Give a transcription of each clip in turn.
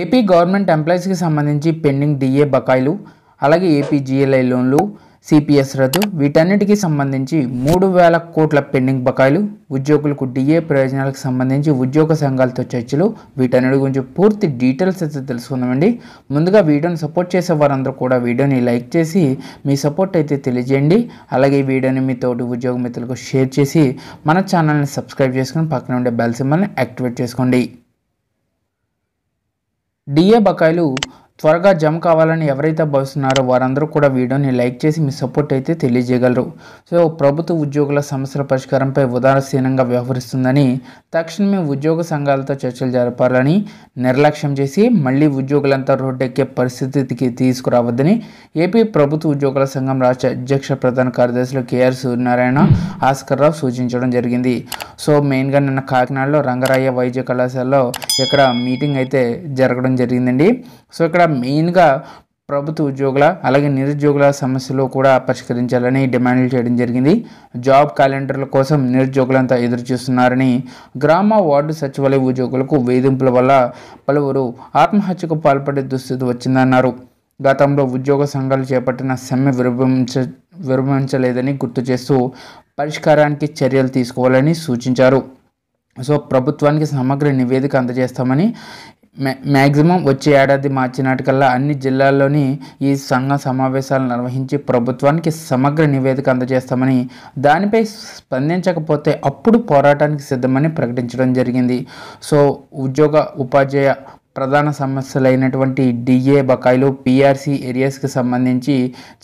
AP government ఎంప్లాయీస్కి సంబంధించి pending DA బకాయిలు అలాగే ఏపీ జిఎల్ఐ లోన్లు సిపిఎస్ రద్దు వీటన్నిటికీ సంబంధించి మూడు వేల కోట్ల పెండింగ్ బకాయిలు ఉద్యోగులకు డిఏ ప్రయోజనాలకు సంబంధించి ఉద్యోగ సంఘాలతో చర్చలు వీటన్నిటి గురించి పూర్తి డీటెయిల్స్ అయితే తెలుసుకుందామండి ముందుగా వీడియోని సపోర్ట్ చేసే వారందరూ కూడా వీడియోని లైక్ చేసి మీ సపోర్ట్ అయితే తెలియజేయండి అలాగే వీడియోని మీ తోటి ఉద్యోగ మిత్రులకు షేర్ చేసి మన ఛానల్ని సబ్స్క్రైబ్ చేసుకుని పక్కన ఉండే బెల్ సింబల్ని యాక్టివేట్ చేసుకోండి డిఏ బకాయిలు త్వరగా జమ కావాలని ఎవరైతే భావిస్తున్నారో వారందరూ కూడా వీడియోని లైక్ చేసి మీ సపోర్ట్ అయితే తెలియజేయగలరు సో ప్రభుత్వ ఉద్యోగుల సమస్యల పరిష్కారంపై ఉదాసీనంగా వ్యవహరిస్తుందని తక్షణమే ఉద్యోగ సంఘాలతో చర్చలు జరపాలని నిర్లక్ష్యం చేసి మళ్ళీ ఉద్యోగులంతా రోడ్డెక్కే పరిస్థితికి తీసుకురావద్దని ఏపీ ప్రభుత్వ ఉద్యోగుల సంఘం రాష్ట్ర అధ్యక్ష ప్రధాన కార్యదర్శులు కేఆర్ సూర్యనారాయణ ఆస్కర్ రావు సూచించడం జరిగింది సో మెయిన్గా నిన్న కాకినాడలో రంగరాయ వైద్య కళాశాలలో ఇక్కడ మీటింగ్ అయితే జరగడం జరిగిందండి సో ఇక్కడ మెయిన్గా ప్రభుత్వ ఉద్యోగుల అలాగే నిరుద్యోగుల సమస్యలు కూడా పరిష్కరించాలని డిమాండ్లు చేయడం జరిగింది జాబ్ క్యాలెండర్ల కోసం నిరుద్యోగులంతా ఎదురు చూస్తున్నారని గ్రామ వార్డు సచివాలయ ఉద్యోగులకు వేధింపుల వల్ల పలువురు ఆత్మహత్యకు పాల్పడే దుస్థితి వచ్చిందన్నారు గతంలో ఉద్యోగ సంఘాలు చేపట్టిన సమ్మె విరమించ విరమించలేదని గుర్తు చేస్తూ పరిష్కారానికి చర్యలు తీసుకోవాలని సూచించారు సో ప్రభుత్వానికి సమగ్ర నివేదిక అందజేస్తామని మ్యాక్సిమం వచ్చే ఏడాది మార్చి నాటికల్లా అన్ని జిల్లాల్లోని ఈ సంఘ సమావేశాలు నిర్వహించి ప్రభుత్వానికి సమగ్ర నివేదిక అందజేస్తామని దానిపై స్పందించకపోతే అప్పుడు పోరాటానికి సిద్ధమని ప్రకటించడం జరిగింది సో ఉద్యోగ ఉపాధ్యాయ ప్రధాన సమస్యలైనటువంటి డిఏ బకాయిలు పిఆర్సీ ఏరియాస్కి సంబంధించి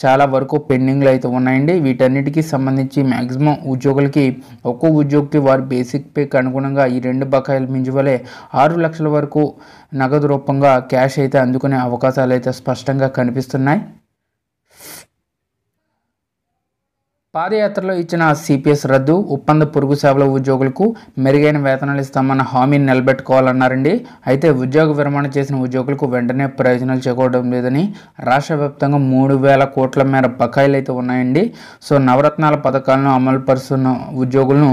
చాలా వరకు పెండింగ్లు అయితే ఉన్నాయండి వీటన్నిటికీ సంబంధించి మ్యాక్సిమం ఉద్యోగులకి ఒక్కో ఉద్యోగికి వారి బేసిక్ పేకి అనుగుణంగా ఈ రెండు బకాయిలు మించువలే ఆరు లక్షల వరకు నగదు రూపంగా క్యాష్ అయితే అందుకునే అవకాశాలు అయితే స్పష్టంగా కనిపిస్తున్నాయి పాదయాత్రలో ఇచ్చిన సిపిఎస్ రద్దు ఒప్పంద పొరుగు సేవల ఉద్యోగులకు మెరుగైన వేతనాలు ఇస్తామన్న హామీని నిలబెట్టుకోవాలన్నారండి అయితే ఉద్యోగ విరమణ చేసిన ఉద్యోగులకు వెంటనే ప్రయోజనాలు చేకూడడం లేదని రాష్ట్ర వ్యాప్తంగా మూడు వేల కోట్ల మేర బకాయిలు అయితే ఉన్నాయండి సో నవరత్నాల పథకాలను అమలు పరుస్తున్న ఉద్యోగులను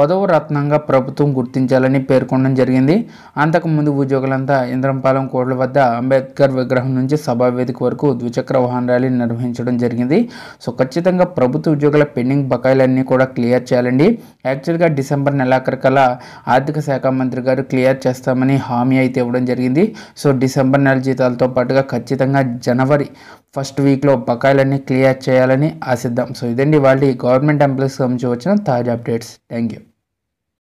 పదవ రత్నంగా ప్రభుత్వం గుర్తించాలని పేర్కొనడం జరిగింది అంతకుముందు ఉద్యోగులంతా ఇంద్రంపాలెం కోట్ల వద్ద అంబేద్కర్ విగ్రహం నుంచి సభా వేదిక వరకు ద్విచక్ర వాహన ర్యాలీ నిర్వహించడం జరిగింది సో ఖచ్చితంగా ప్రభుత్వ ఉద్యోగుల పెండింగ్ బకాయిలన్నీ కూడా క్లియర్ చేయాలండి యాక్చువల్గా డిసెంబర్ నెలాఖరికల్లా ఆర్థిక శాఖ మంత్రి గారు క్లియర్ చేస్తామని హామీ అయితే ఇవ్వడం జరిగింది సో డిసెంబర్ నెల జీతాలతో పాటుగా ఖచ్చితంగా జనవరి ఫస్ట్ వీక్లో బకాయిలన్నీ క్లియర్ చేయాలని ఆశిద్దాం సో ఇదండి వాళ్ళు గవర్నమెంట్ ఎంప్లాయీస్ గురించి వచ్చిన తాజా అప్డేట్స్ థ్యాంక్ యూ